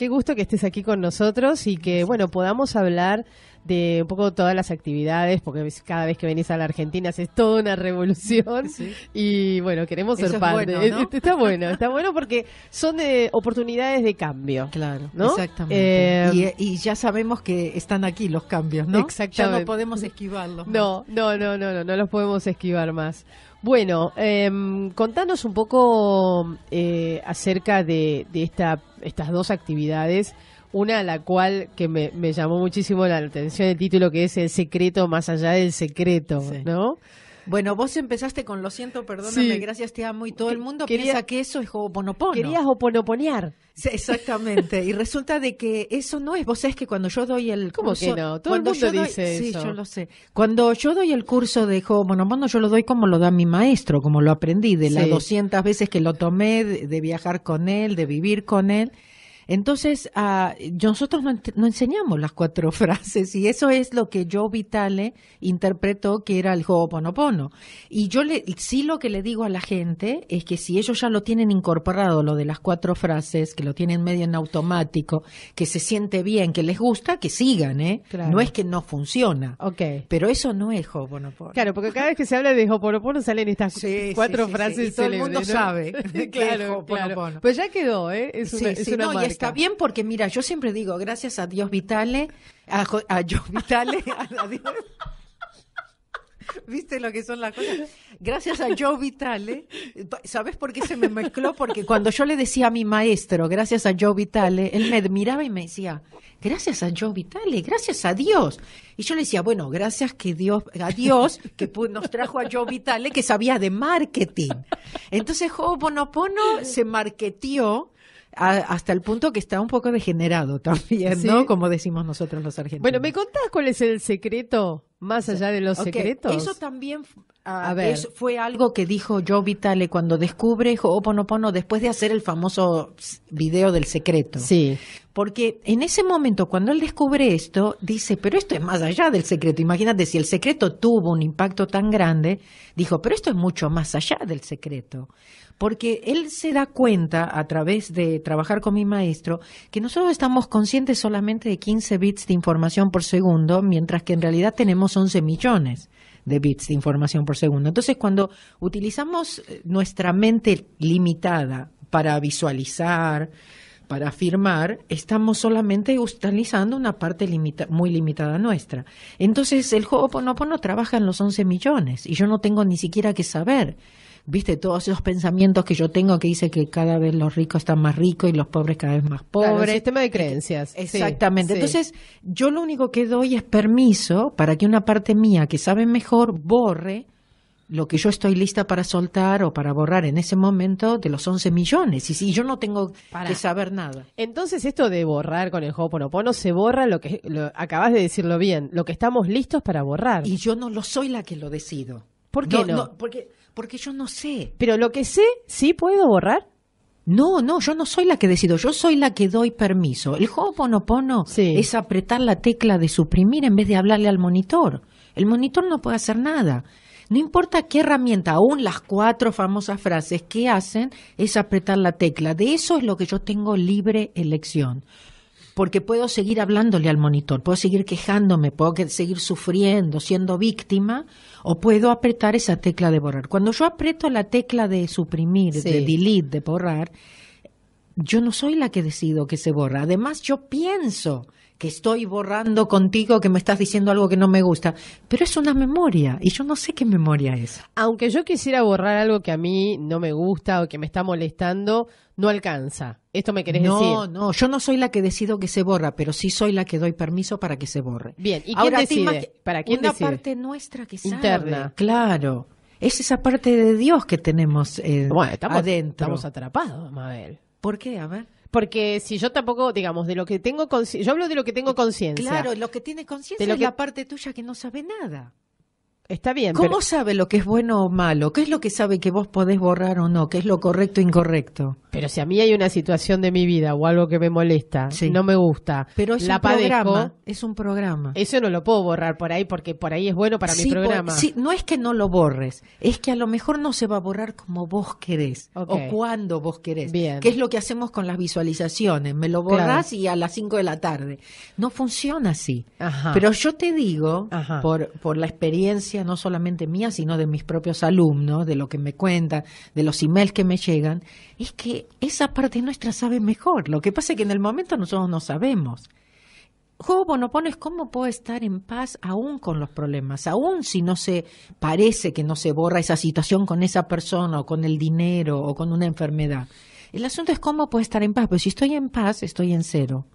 Qué gusto que estés aquí con nosotros y que, bueno, podamos hablar de un poco todas las actividades, porque cada vez que venís a la Argentina haces toda una revolución y, bueno, queremos ser parte. Está bueno, está bueno porque son de oportunidades de cambio. Claro, exactamente. Eh, y, ya sabemos que están aquí los cambios, ¿no? Exactamente. Ya no podemos esquivarlos. no, no, no, no, no los podemos esquivar más. Bueno, em, contanos un poco eh, acerca de, esta, estas dos actividades. Una, la cual que me, llamó muchísimo la atención el título, que es El secreto más allá del secreto, ¿no? Bueno, vos empezaste con lo siento, perdóname, gracias, te amo, y todo el mundo piensa que eso es hoponopono. Querías exactamente, y resulta de que eso no es. Vos sabés que cuando yo doy el ¿Cómo que no? Todo el mundo dice eso. Sí, yo lo sé. Cuando yo doy el curso de hoponopono, yo lo doy como lo da mi maestro, como lo aprendí, de las 200 veces que lo tomé, de viajar con él, de vivir con él. Entonces, ah, nosotros no, enseñamos las cuatro frases y eso es lo que Joe Vitale interpretó que era el Ho'oponopono. Y yo sí lo que le digo a la gente es que si ellos ya lo tienen incorporado, lo de las cuatro frases, que lo tienen medio en automático, que se siente bien, que les gusta, que sigan, ¿eh? No es que no funciona. Okay. Pero eso no es Ho'oponopono. Claro, porque cada vez que se habla de Ho'oponopono salen estas cuatro frases y todo el mundo sabe. claro, que Pues ya quedó, ¿eh? Es una, es una está bien porque, mira, yo siempre digo, gracias a Dios Vitale, a, Dios Vitale, a, Dios... ¿Viste lo que son las cosas? Gracias a Joe Vitale. ¿Sabes por qué se me mezcló? Porque cuando yo le decía a mi maestro, gracias a Joe Vitale, él me admiraba y me decía, gracias a Joe Vitale, gracias a Dios. Y yo le decía, bueno, gracias que Dios, a Dios que nos trajo a Joe Vitale, que sabía de marketing. Entonces Ho'oponopono se marketeó hasta el punto que está un poco degenerado también, ¿no? Como decimos nosotros los argentinos. Bueno, ¿me contás cuál es el secreto más allá de los secretos? Eso también Ah, a fue algo que dijo Joe Vitale cuando descubre Ho'oponopono oh, después de hacer el famoso video del secreto. Porque en ese momento, cuando él descubre esto, dice, pero esto es más allá del secreto. Imagínate, si el secreto tuvo un impacto tan grande, dijo, pero esto es mucho más allá del secreto. Porque él se da cuenta, a través de trabajar con mi maestro, que nosotros estamos conscientes solamente de 15 bits de información por segundo, mientras que en realidad tenemos 11 millones de bits de información por segundo. Entonces, cuando utilizamos eh, nuestra mente limitada para visualizar, para afirmar, estamos solamente utilizando una parte muy limitada nuestra. Entonces, el juego no trabaja en los 11 millones y yo no tengo ni siquiera que saber viste, todos esos pensamientos que yo tengo que dice que cada vez los ricos están más ricos y los pobres cada vez más pobres. es el de creencias. Exactamente. Entonces, yo lo único que doy es permiso para que una parte mía que sabe mejor borre lo que yo estoy lista para soltar o para borrar en ese momento de los 11 millones. Y si yo no tengo que saber nada. Entonces, esto de borrar con el Ho'oponopono se borra lo que acabas de decirlo bien, lo que estamos listos para borrar. Y yo no lo soy la que lo decido. ¿Por qué no? porque, porque yo no sé. Pero lo que sé, ¿sí puedo borrar? No, no, yo no soy la que decido, yo soy la que doy permiso. El Ho'oponopono ponopono es apretar la tecla de suprimir en vez de hablarle al monitor. El monitor no puede hacer nada. No importa qué herramienta, aún las cuatro famosas frases que hacen es apretar la tecla. De eso es lo que yo tengo libre elección porque puedo seguir hablándole al monitor, puedo seguir quejándome, puedo seguir sufriendo, siendo víctima, o puedo apretar esa tecla de borrar. Cuando yo aprieto la tecla de suprimir, de delete, de borrar, yo no soy la que decido que se borra. Además, yo pienso que estoy borrando contigo, que me estás diciendo algo que no me gusta. Pero es una memoria y yo no sé qué memoria es. Aunque yo quisiera borrar algo que a mí no me gusta o que me está molestando, no alcanza. Esto me querés decir. No, no, yo no soy la que decido que se borra, pero sí soy la que doy permiso para que se borre. Bien, ¿y quién decide? ¿Para quién una parte nuestra que sabe. Interna. Claro. Es esa parte de Dios que tenemos eh, bueno, estamos, Estamos atrapados, Mabel. ¿Por qué? A ver. Porque si yo tampoco, digamos, de lo que tengo conciencia, yo hablo de lo que tengo conciencia. Claro, lo que tienes conciencia es que... la parte tuya que no sabe nada. Está bien. ¿Cómo sabe lo que es bueno o malo? ¿Qué es lo que sabe que vos podés borrar o no? ¿Qué es lo correcto o incorrecto? Pero si a mí hay una situación de mi vida o algo que me molesta, no me gusta, pero es la un padezco, es un programa. Eso no lo puedo borrar por ahí porque por ahí es bueno para mi programa. no es que no lo borres, es que a lo mejor no se va a borrar como vos querés o cuando vos querés. Bien. Que es lo que hacemos con las visualizaciones, me lo borras y a las 5 de la tarde. No funciona así. Pero yo te digo, por, por la experiencia no solamente mía, sino de mis propios alumnos, de lo que me cuentan, de los emails que me llegan, es que esa parte nuestra sabe mejor. Lo que pasa es que en el momento nosotros no sabemos. no Pones, ¿cómo puedo estar en paz aún con los problemas? Aún si no se parece que no se borra esa situación con esa persona o con el dinero o con una enfermedad. El asunto es cómo puedo estar en paz. Pero pues si estoy en paz, estoy en cero.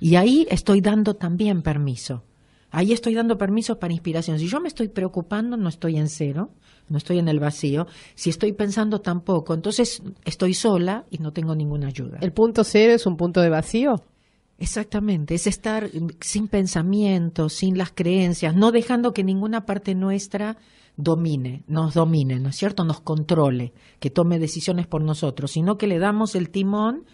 Y ahí estoy dando también permiso. Ahí estoy dando permiso para inspiración. Si yo me estoy preocupando, no estoy en cero no estoy en el vacío, si estoy pensando tampoco, entonces estoy sola y no tengo ninguna ayuda. ¿El punto cero es un punto de vacío? Exactamente, es estar sin pensamientos, sin las creencias, no dejando que ninguna parte nuestra domine, nos domine, ¿no es cierto? Nos controle, que tome decisiones por nosotros, sino que le damos el timón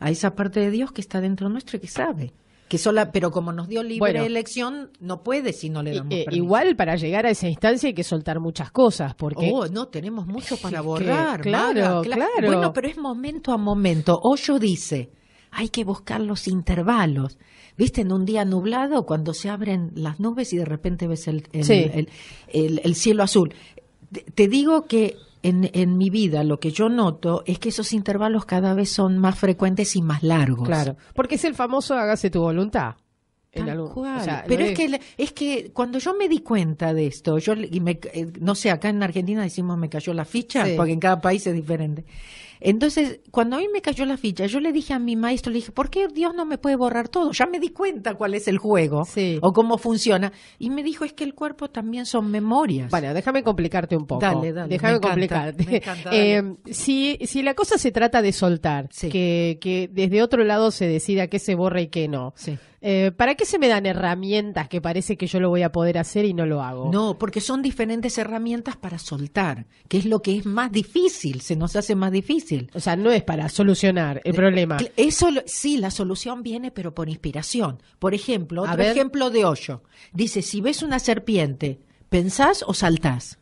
a esa parte de Dios que está dentro nuestro y que sabe sola, pero como nos dio libre elección, no puede si no le eh, damos eh, Igual para llegar a esa instancia hay que soltar muchas cosas, porque oh, no tenemos mucho para borrar. claro, claro. Bueno, pero es momento a momento. Hoyo dice, hay que buscar los intervalos. ¿Viste? En un día nublado, cuando se abren las nubes y de repente ves el, el, el cielo azul. Te digo que en, mi vida lo que yo noto es que esos intervalos cada vez son más frecuentes y más largos. Claro, porque es el famoso hágase tu voluntad. Pero es, que es que cuando yo me di cuenta de esto, yo me, eh, no sé, acá en Argentina decimos me cayó la ficha, porque en cada país es diferente. Entonces, cuando a mí me cayó la ficha, yo le dije a mi maestro, le dije, ¿por qué Dios no me puede borrar todo? Ya me di cuenta cuál es el juego o cómo funciona. Y me dijo, es que el cuerpo también son memorias. Bueno, déjame complicarte un poco. Dale, Déjame complicarte. Eh, si, la cosa se trata de soltar, que, desde otro lado se decida qué se borra y qué no. Eh, ¿Para qué se me dan herramientas que parece que yo lo voy a poder hacer y no lo hago? No, porque son diferentes herramientas para soltar, que es lo que es más difícil, se nos hace más difícil. O sea, no es para solucionar el eh, problema. Eso sí, la solución viene, pero por inspiración. Por ejemplo, otro ejemplo de hoyo. Dice, si ves una serpiente, ¿pensás o saltás?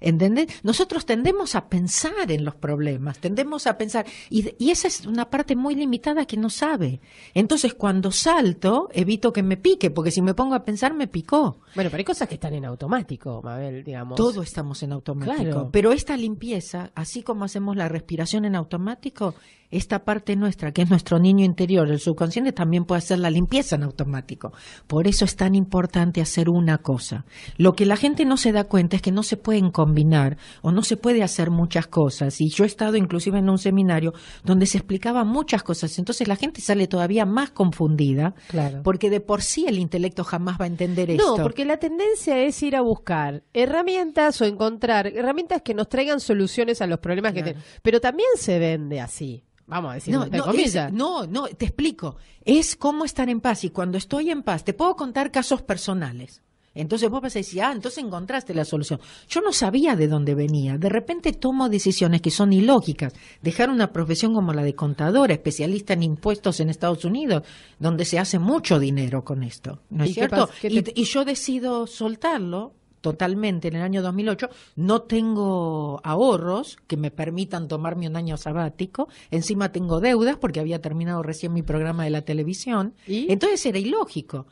¿Entendés? Nosotros tendemos a pensar en los problemas, tendemos a pensar, y, esa es una parte muy limitada que no sabe. Entonces, cuando salto, evito que me pique, porque si me pongo a pensar, me picó. Bueno, pero hay cosas que están en automático, Mabel, digamos. Todo estamos en automático, claro. pero esta limpieza, así como hacemos la respiración en automático, esta parte nuestra, que es nuestro niño interior, el subconsciente, también puede hacer la limpieza en automático. Por eso es tan importante hacer una cosa. Lo que la gente no se da cuenta es que no se pueden combinar o no se puede hacer muchas cosas. Y yo he estado inclusive en un seminario donde se explicaban muchas cosas. Entonces la gente sale todavía más confundida claro. porque de por sí el intelecto jamás va a entender eso. No, porque la tendencia es ir a buscar herramientas o encontrar herramientas que nos traigan soluciones a los problemas que tenemos. Pero también se vende así vamos a decir, no, no, no, te explico. Es cómo estar en paz. Y cuando estoy en paz, te puedo contar casos personales. Entonces vos vas a decir, ah, entonces encontraste la solución. Yo no sabía de dónde venía. De repente tomo decisiones que son ilógicas. Dejar una profesión como la de contadora, especialista en impuestos en Estados Unidos, donde se hace mucho dinero con esto. ¿No es cierto? y, y yo decido soltarlo totalmente en el año 2008, no tengo ahorros que me permitan tomarme un año sabático, encima tengo deudas porque había terminado recién mi programa de la televisión, entonces era ilógico.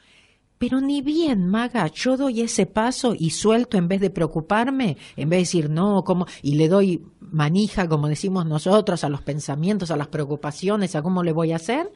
Pero ni bien, Maga, yo doy ese paso y suelto en vez de preocuparme, en vez de decir no, como y le doy manija, como decimos nosotros, a los pensamientos, a las preocupaciones, a cómo le voy a hacer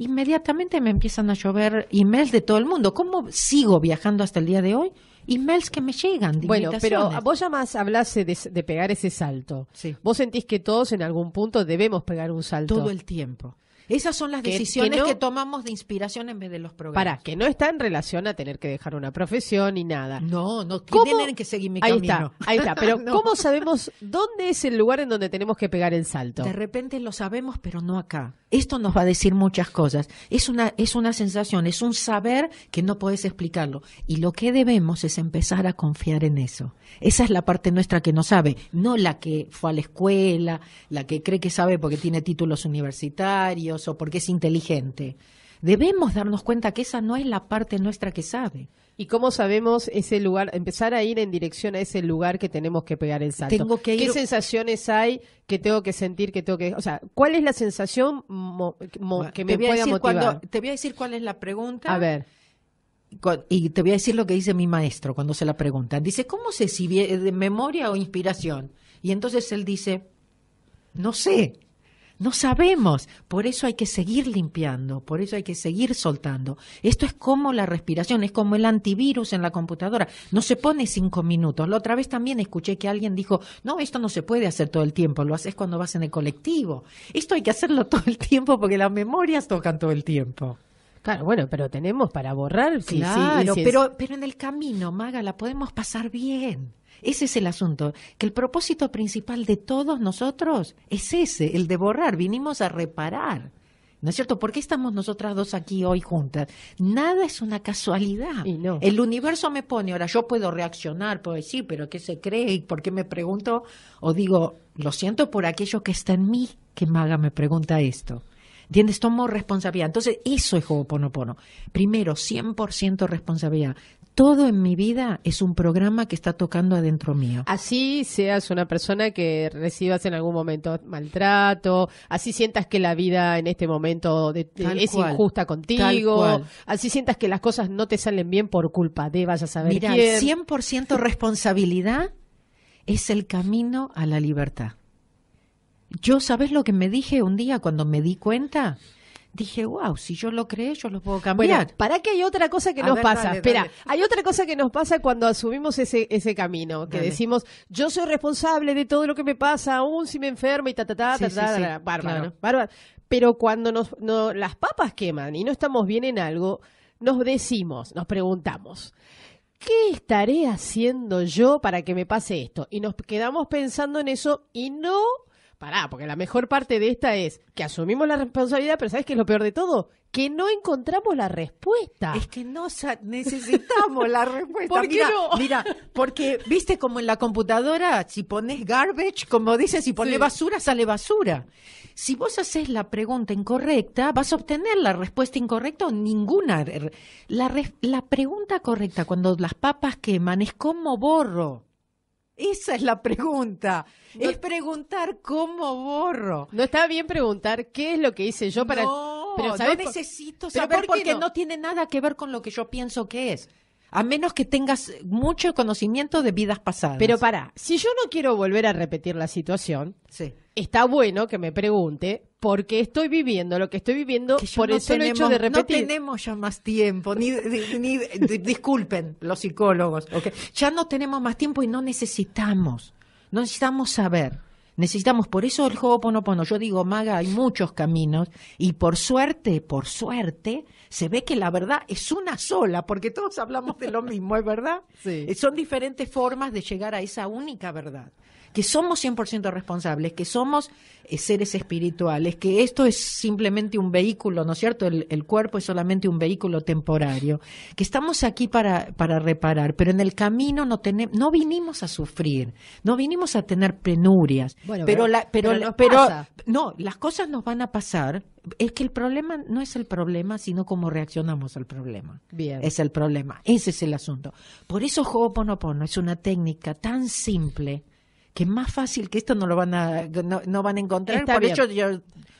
inmediatamente me empiezan a llover emails de todo el mundo. ¿Cómo sigo viajando hasta el día de hoy? emails que me llegan. De bueno, pero vos ya más hablaste de, de, pegar ese salto. Sí. Vos sentís que todos en algún punto debemos pegar un salto. Todo el tiempo. Esas son las decisiones que, tomamos de inspiración en vez de los programas. Para, que no está en relación a tener que dejar una profesión y nada. No, no tienen que seguir mi ahí Está, ahí está, pero ¿cómo sabemos dónde es el lugar en donde tenemos que pegar el salto? De repente lo sabemos, pero no acá. Esto nos va a decir muchas cosas. Es una, es una sensación, es un saber que no puedes explicarlo. Y lo que debemos es empezar a confiar en eso. Esa es la parte nuestra que no sabe, no la que fue a la escuela, la que cree que sabe porque tiene títulos universitarios porque es inteligente. Debemos darnos cuenta que esa no es la parte nuestra que sabe. ¿Y cómo sabemos ese lugar, empezar a ir en dirección a ese lugar que tenemos que pegar el salto? ¿Qué sensaciones hay que tengo que sentir, que tengo que... O sea, ¿cuál es la sensación que me pueda motivar? te voy a decir cuál es la pregunta. A ver. Y te voy a decir lo que dice mi maestro cuando se la pregunta, Dice, ¿cómo sé si de memoria o inspiración? Y entonces él dice, no sé. No sabemos, por eso hay que seguir limpiando, por eso hay que seguir soltando. Esto es como la respiración, es como el antivirus en la computadora. No se pone cinco minutos. La otra vez también escuché que alguien dijo, no, esto no se puede hacer todo el tiempo, lo haces cuando vas en el colectivo. Esto hay que hacerlo todo el tiempo porque las memorias tocan todo el tiempo. Claro, bueno, pero tenemos para borrar. Sí, claro, sí, pero, pero en el camino, Maga, la podemos pasar bien. Ese es el asunto, que el propósito principal de todos nosotros es ese, el de borrar, vinimos a reparar. ¿No es cierto? ¿Por qué estamos nosotras dos aquí hoy juntas? Nada es una casualidad. El universo me pone, ahora yo puedo reaccionar, puedo decir, pero ¿qué se cree? por qué me pregunto? O digo, lo siento por aquello que está en mí, que Maga me pregunta esto. ¿Entiendes? Tomo responsabilidad. Entonces, eso es Ho'oponopono. Primero, 100% responsabilidad. Todo en mi vida es un programa que está tocando adentro mío. Así seas una persona que recibas en algún momento maltrato, así sientas que la vida en este momento de, es injusta contigo, así sientas que las cosas no te salen bien por culpa de vas a saber 100% responsabilidad es el camino a la libertad. Yo, ¿sabes lo que me dije un día cuando me di cuenta? Dije, wow, si yo lo creé, yo lo puedo cambiar. Bueno, para qué hay otra cosa que nos pasa. Espera, hay otra cosa que nos pasa cuando asumimos ese, ese camino, que decimos, yo soy responsable de todo lo que me pasa, aún si me enfermo y ta, ta, ta, ta, bárbaro, bárbaro. Pero cuando nos, no, las papas queman y no estamos bien en algo, nos decimos, nos preguntamos, ¿qué estaré haciendo yo para que me pase esto? Y nos quedamos pensando en eso y no pará, porque la mejor parte de esta es que asumimos la responsabilidad, pero ¿sabes qué es lo peor de todo? Que no encontramos la respuesta. Es que no necesitamos la respuesta. ¿Por mira, mira, porque viste como en la computadora, si pones garbage, como dicen, si pones basura, sale basura. Si vos haces la pregunta incorrecta, vas a obtener la respuesta incorrecta o ninguna. La, la pregunta correcta cuando las papas queman es como borro. Esa es la pregunta. es preguntar cómo borro. No está bien preguntar qué es lo que hice yo para. No, pero no necesito saber porque no? tiene nada que ver con lo que yo pienso que es. A menos que tengas mucho conocimiento de vidas pasadas. Pero para, si yo no quiero volver a repetir la situación, está bueno que me pregunte porque estoy viviendo lo que estoy viviendo por no el solo hecho de repetir. No tenemos ya más tiempo, ni, disculpen los psicólogos, ya no tenemos más tiempo y no necesitamos, no necesitamos saber. Necesitamos, por eso el Ho'oponopono. Yo digo, Maga, hay muchos caminos y por suerte, por suerte, se ve que la verdad es una sola, porque todos hablamos de lo mismo, ¿es verdad? Sí. Eh, son diferentes formas de llegar a esa única verdad que somos 100% responsables, que somos eh, seres espirituales, que esto es simplemente un vehículo, ¿no es cierto? El, cuerpo es solamente un vehículo temporario, que estamos aquí para, para reparar, pero en el camino no, tenemos, no vinimos a sufrir, no vinimos a tener penurias, pero, la, pero, pero, no, las cosas nos van a pasar es que el problema no es el problema, sino cómo reaccionamos al problema. Bien. Es el problema, ese es el asunto. Por eso Ho'oponopono es una técnica tan simple que más fácil que esto no lo van a, no, van a encontrar. Por eso yo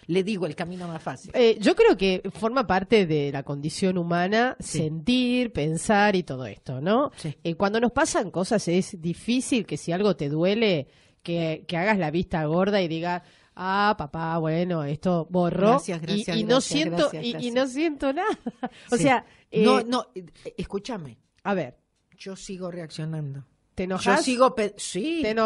le digo el camino más fácil. Eh, yo creo que forma parte de la condición humana sentir, pensar y todo esto, ¿no? Eh, cuando nos pasan cosas es difícil que si algo te duele, que, hagas la vista gorda y diga ah, papá, bueno, esto borró y, no siento y, no siento nada. O sea, no, eh, no, escúchame. A ver, yo sigo reaccionando. ¿Te enojas? Yo sigo, sí. Te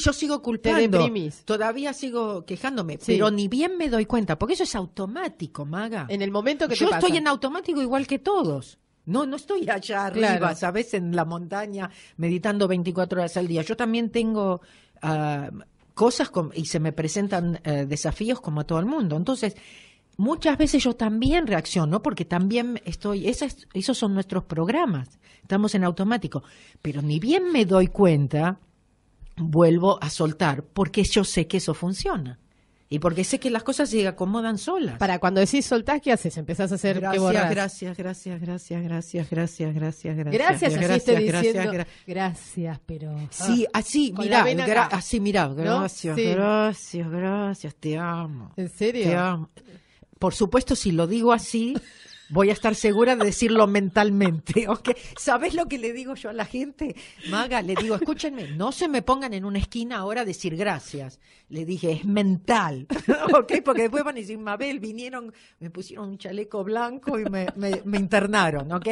yo sigo culpando. Todavía sigo quejándome, pero ni bien me doy cuenta, porque eso es automático, maga. En el momento que yo estoy en automático igual que todos. No, no estoy allá arriba, ¿sabes? En la montaña, meditando 24 horas al día. Yo también tengo ah, cosas y se me presentan eh, desafíos como a todo el mundo. Entonces, muchas veces yo también reacciono, porque también estoy, esos son nuestros programas, estamos en automático, pero ni bien me doy cuenta, vuelvo a soltar, porque yo sé que eso funciona. Y porque sé que las cosas se acomodan solas. Para cuando decís soltás, ¿qué haces? Empezás a hacer gracias, gracias, gracias, gracias, gracias, gracias, gracias, gracias. Gracias, así gracias, gracias, pero. Ah, sí, así, así, mirá. Gracias, gracias, gracias, te amo. ¿En serio? Te amo por supuesto, si lo digo así, Voy a estar segura de decirlo mentalmente. ¿okay? ¿Sabes lo que le digo yo a la gente? Maga, le digo, escúchenme, no se me pongan en una esquina ahora a decir gracias. Le dije, es mental. ¿okay? Porque después van a decir, Mabel, vinieron, me pusieron un chaleco blanco y me, internaron. ¿ok?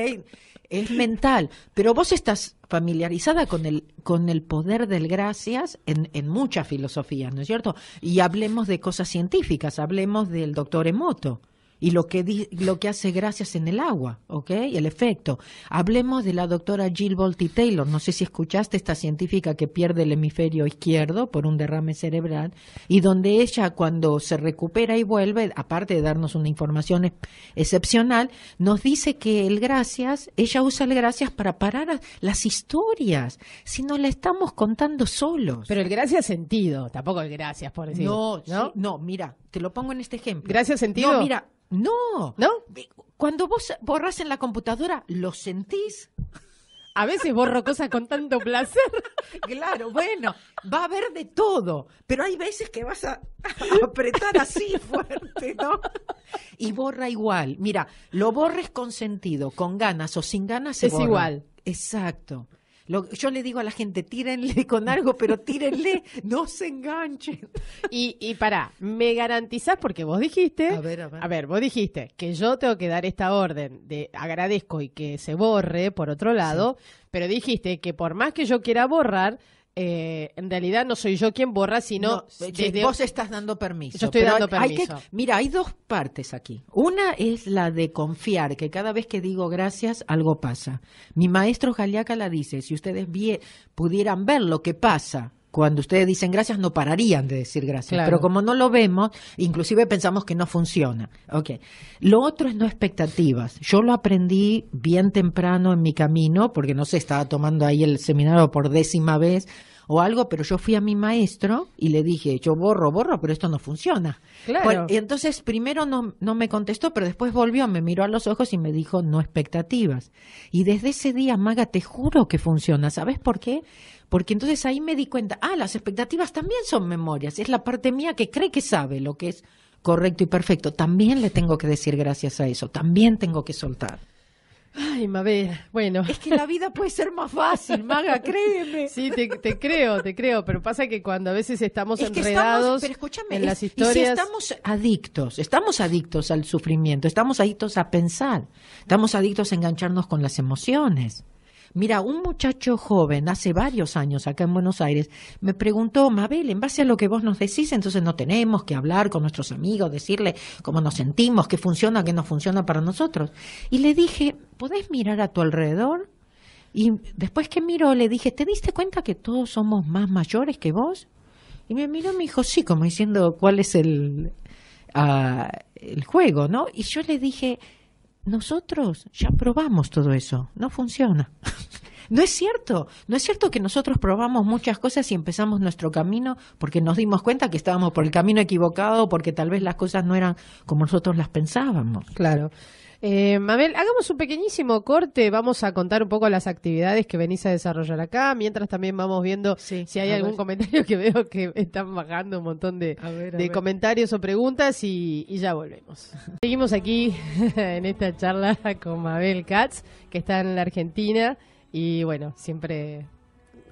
Es mental. Pero vos estás familiarizada con el, con el poder del gracias en, en muchas filosofías, ¿no es cierto? Y hablemos de cosas científicas, hablemos del doctor Emoto y lo que, lo que hace gracias en el agua, ¿ok? El efecto. Hablemos de la doctora Jill Bolte Taylor. No sé si escuchaste esta científica que pierde el hemisferio izquierdo por un derrame cerebral y donde ella cuando se recupera y vuelve, aparte de darnos una información excepcional, nos dice que el gracias, ella usa el gracias para parar las historias, si no la estamos contando solos. Pero el gracias sentido, tampoco el gracias por decirlo. No, no, mira, te lo pongo en este ejemplo. Gracias sentido. No, mira, no. ¿No? Cuando vos borras en la computadora, ¿lo sentís? A veces borro cosas con tanto placer. Claro, bueno, va a haber de todo, pero hay veces que vas a, apretar así fuerte, ¿no? Y borra igual. Mira, lo borres con sentido, con ganas o sin ganas. es igual. Exacto. Lo, yo le digo a la gente, tírenle con algo, pero tírenle, no se enganchen. Y, y pará, me garantizás, porque vos dijiste, a ver, a ver, vos dijiste que yo tengo que dar esta orden de agradezco y que se borre, por otro lado, pero dijiste que por más que yo quiera borrar, eh, en realidad no soy yo quien borra, sino vos estás dando permiso. Yo estoy dando permiso. mira, hay dos partes aquí. Una es la de confiar, que cada vez que digo gracias, algo pasa. Mi maestro Jaliaca la dice, si ustedes pudieran ver lo que pasa cuando ustedes dicen gracias, no pararían de decir gracias. Pero como no lo vemos, inclusive pensamos que no funciona. Okay. Lo otro es no expectativas. Yo lo aprendí bien temprano en mi camino, porque no sé, estaba tomando ahí el seminario por décima vez o algo, pero yo fui a mi maestro y le dije, yo borro, borro, pero esto no funciona. Claro. Pues, entonces, primero no, no me contestó, pero después volvió, me miró a los ojos y me dijo, no expectativas. Y desde ese día, Maga, te juro que funciona. ¿Sabes por qué? Porque entonces ahí me di cuenta, ah, las expectativas también son memorias, es la parte mía que cree que sabe lo que es correcto y perfecto. También le tengo que decir gracias a eso, también tengo que soltar. Ay, Mabel, bueno. Es que la vida puede ser más fácil, Maga, créeme. Sí, te, creo, te creo, pero pasa que cuando a veces estamos enredados en las historias... estamos adictos, estamos adictos al sufrimiento, estamos adictos a pensar, estamos adictos a engancharnos con las emociones. Mira, un muchacho joven, hace varios años acá en Buenos Aires, me preguntó, Mabel, en base a lo que vos nos decís, entonces no tenemos que hablar con nuestros amigos, decirle cómo nos sentimos, qué funciona, qué no funciona para nosotros. Y le dije, ¿podés mirar a tu alrededor? Y después que miró, le dije, ¿te diste cuenta que todos somos más mayores que vos? Y me miró y me dijo, sí, como diciendo, ¿cuál es el, ah, el juego? ¿no? Y yo le dije, nosotros ya probamos todo eso, no funciona. No es cierto, no es cierto que nosotros probamos muchas cosas y empezamos nuestro camino porque nos dimos cuenta que estábamos por el camino equivocado, porque tal vez las cosas no eran como nosotros las pensábamos. Claro. Eh, Mabel, hagamos un pequeñísimo corte. Vamos a contar un poco las actividades que venís a desarrollar acá. Mientras también vamos viendo si hay algún comentario que veo que están bajando un montón de, comentarios o preguntas y, y ya volvemos. Seguimos aquí en esta charla con Mabel Katz, que está en la Argentina. Y bueno, siempre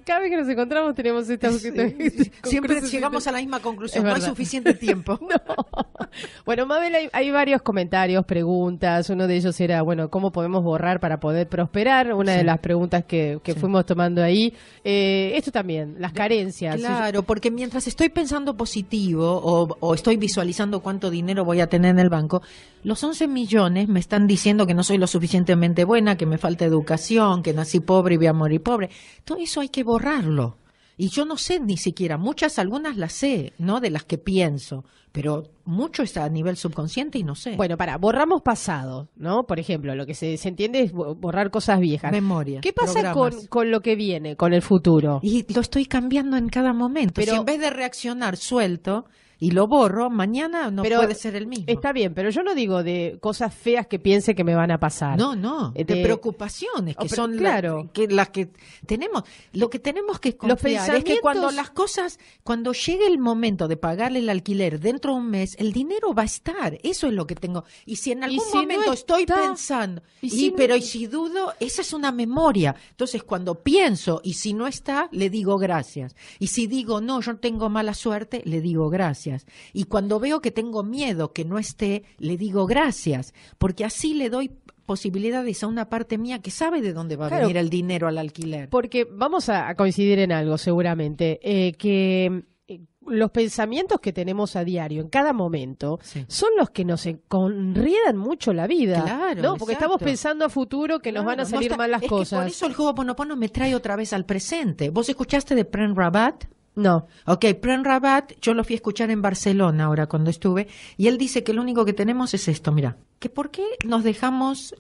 cada vez que nos encontramos tenemos esta Siempre llegamos a la misma conclusión, no hay suficiente tiempo. Bueno, Mabel, hay, varios comentarios, preguntas. Uno de ellos era, bueno, ¿cómo podemos borrar para poder prosperar? Una de las preguntas que, fuimos tomando ahí. Eh, esto también, las carencias. Claro, porque mientras estoy pensando positivo o, estoy visualizando cuánto dinero voy a tener en el banco, los 11 millones me están diciendo que no soy lo suficientemente buena, que me falta educación, que nací pobre y voy a morir pobre. Todo eso hay que borrarlo. Y yo no sé ni siquiera, muchas algunas las sé, ¿no? De las que pienso, pero mucho está a nivel subconsciente y no sé. Bueno, para, borramos pasado, ¿no? Por ejemplo, lo que se, entiende es borrar cosas viejas. Memoria. ¿Qué pasa con, lo que viene, con el futuro? Y lo estoy cambiando en cada momento. Pero en vez de reaccionar suelto, y lo borro, mañana no puede ser el mismo. Está bien, pero yo no digo de cosas feas que piense que me van a pasar. No, no, de, eh, preocupaciones que son claro. que, las que tenemos. Lo que tenemos que confiar es que cuando las cosas, cuando llegue el momento de pagarle el alquiler dentro de un mes, el dinero va a estar. Eso es lo que tengo. Y si en algún momento estoy pensando, y, pero y si dudo, esa es una memoria. Entonces, cuando pienso y si no está, le digo gracias. Y si digo no, yo tengo mala suerte, le digo gracias. Y cuando veo que tengo miedo, que no esté, le digo gracias, porque así le doy posibilidades a una parte mía que sabe de dónde va a venir el dinero al alquiler. Porque vamos a coincidir en algo seguramente, eh, que eh, los pensamientos que tenemos a diario, en cada momento, son los que nos enriedan mucho la vida. ¿no? Porque estamos pensando a futuro que nos van a salir mal las cosas. por eso el Ponopono me trae otra vez al presente. ¿Vos escuchaste de Pren Rabat? No. Ok, Pren Rabat, yo lo fui a escuchar en Barcelona ahora cuando estuve, y él dice que lo único que tenemos es esto, mira, que por qué nos dejamos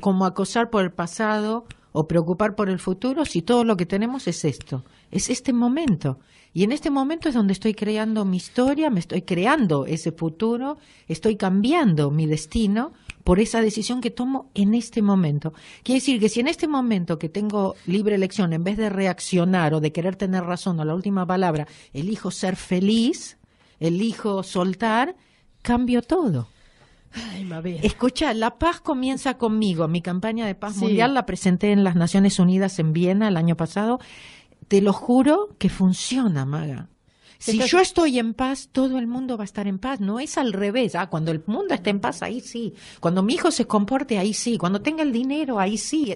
como acosar por el pasado o preocupar por el futuro si todo lo que tenemos es esto, es este momento. Y en este momento es donde estoy creando mi historia, me estoy creando ese futuro, estoy cambiando mi destino por esa decisión que tomo en este momento. Quiere decir que si en este momento que tengo libre elección, en vez de reaccionar o de querer tener razón o la última palabra, elijo ser feliz, elijo soltar, cambio todo. Ay, Escucha, la paz comienza conmigo. Mi campaña de paz mundial la presenté en las Naciones Unidas en Viena el año pasado. Te lo juro que funciona, Maga. Si yo estoy en paz, todo el mundo va a estar en paz. No es al revés. Ah, cuando el mundo esté en paz, ahí sí. Cuando mi hijo se comporte, ahí sí. Cuando tenga el dinero, ahí sí.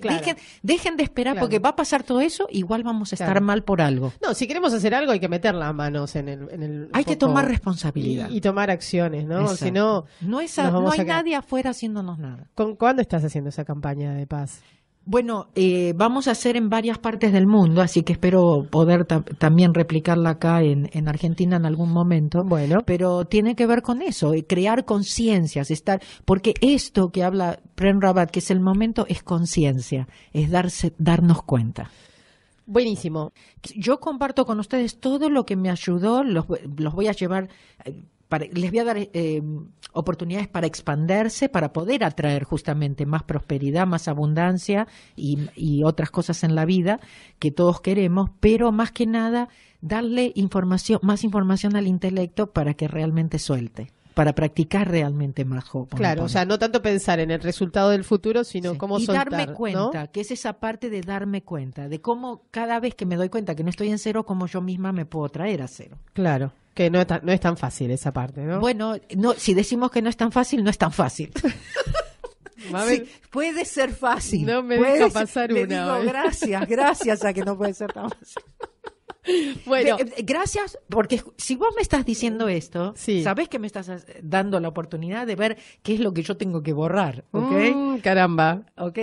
Dejen, de esperar porque va a pasar todo eso, igual vamos a estar mal por algo. No, si queremos hacer algo hay que meter las manos en el... hay que tomar responsabilidad. Y, tomar acciones, ¿no? Si no... No, es no hay nadie afuera haciéndonos nada. ¿Cuándo estás haciendo esa campaña de paz? Bueno, eh, vamos a hacer en varias partes del mundo, así que espero poder también replicarla acá en, Argentina en algún momento. Bueno. Pero tiene que ver con eso, eh, crear conciencias, estar, porque esto que habla Pren Rabat, que es el momento, es conciencia, es darse, darnos cuenta. Buenísimo. Yo comparto con ustedes todo lo que me ayudó, los, los voy a llevar eh, para, les voy a dar eh, oportunidades para expandirse, para poder atraer justamente más prosperidad, más abundancia y, otras cosas en la vida que todos queremos, pero más que nada darle información, más información al intelecto para que realmente suelte para practicar realmente más jóvenes, Claro, o sea, no tanto pensar en el resultado del futuro, sino cómo y darme cuenta, que es esa parte de darme cuenta, de cómo cada vez que me doy cuenta que no estoy en cero, cómo yo misma me puedo traer a cero. Claro. Que no, es tan fácil esa parte, ¿no? Bueno, no, si decimos que no es tan fácil, no es tan fácil. puede ser fácil. No me deja pasar una. gracias, gracias a que no puede ser tan fácil. Bueno, eh, gracias, porque si vos me estás diciendo esto, sabés que me estás eh, dando la oportunidad de ver qué es lo que yo tengo que borrar, mm, caramba.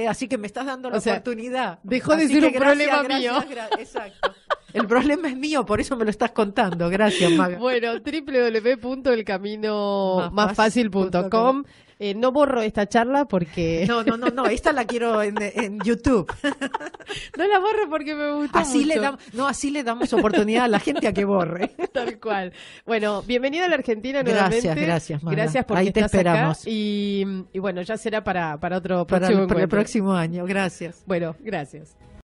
Así que me estás dando la oportunidad. Dejó de ser un problema mío. exacto. El problema es mío, por eso me lo estás contando. Gracias, Maga. Bueno, www.elcaminomásfacil.com. Eh, no borro esta charla porque. No, no, no, no. Esta la quiero en, YouTube. No la borro porque me gusta. Así no, así le damos oportunidad a la gente a que borre. Tal cual. Bueno, bienvenida a la Argentina nuevamente. Gracias, gracias, Maga. Gracias por Ahí te esperamos. y, bueno, ya será para, otro para el próximo año. Gracias. Bueno, gracias.